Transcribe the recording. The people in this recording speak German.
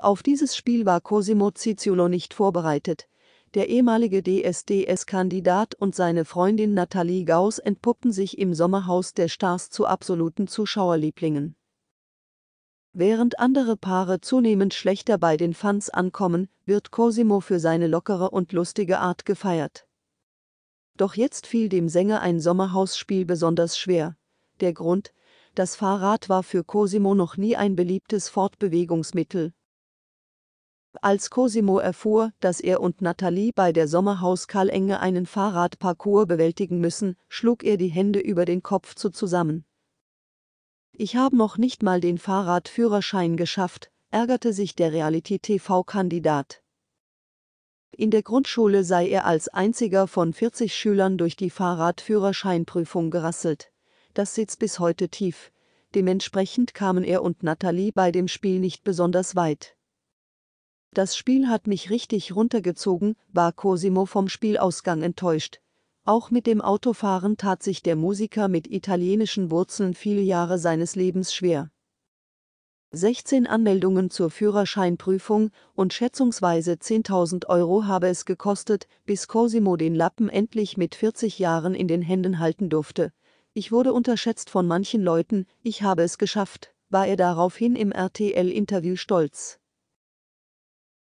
Auf dieses Spiel war Cosimo Cicciolo nicht vorbereitet. Der ehemalige DSDS-Kandidat und seine Freundin Nathalie Gauss entpuppten sich im Sommerhaus der Stars zu absoluten Zuschauerlieblingen. Während andere Paare zunehmend schlechter bei den Fans ankommen, wird Cosimo für seine lockere und lustige Art gefeiert. Doch jetzt fiel dem Sänger ein Sommerhausspiel besonders schwer. Der Grund, das Fahrrad war für Cosimo noch nie ein beliebtes Fortbewegungsmittel, als Cosimo erfuhr, dass er und Nathalie bei der Sommerhaus-Kalenge einen Fahrradparcours bewältigen müssen, schlug er die Hände über den Kopf zu zusammen. Ich habe noch nicht mal den Fahrradführerschein geschafft, ärgerte sich der Reality-TV-Kandidat. In der Grundschule sei er als einziger von 40 Schülern durch die Fahrradführerscheinprüfung gerasselt. Das sitzt bis heute tief. Dementsprechend kamen er und Nathalie bei dem Spiel nicht besonders weit. Das Spiel hat mich richtig runtergezogen, war Cosimo vom Spielausgang enttäuscht. Auch mit dem Autofahren tat sich der Musiker mit italienischen Wurzeln viele Jahre seines Lebens schwer. 16 Anmeldungen zur Führerscheinprüfung und schätzungsweise 10.000 Euro habe es gekostet, bis Cosimo den Lappen endlich mit 40 Jahren in den Händen halten durfte. Ich wurde unterschätzt von manchen Leuten, ich habe es geschafft, war er daraufhin im RTL-Interview stolz.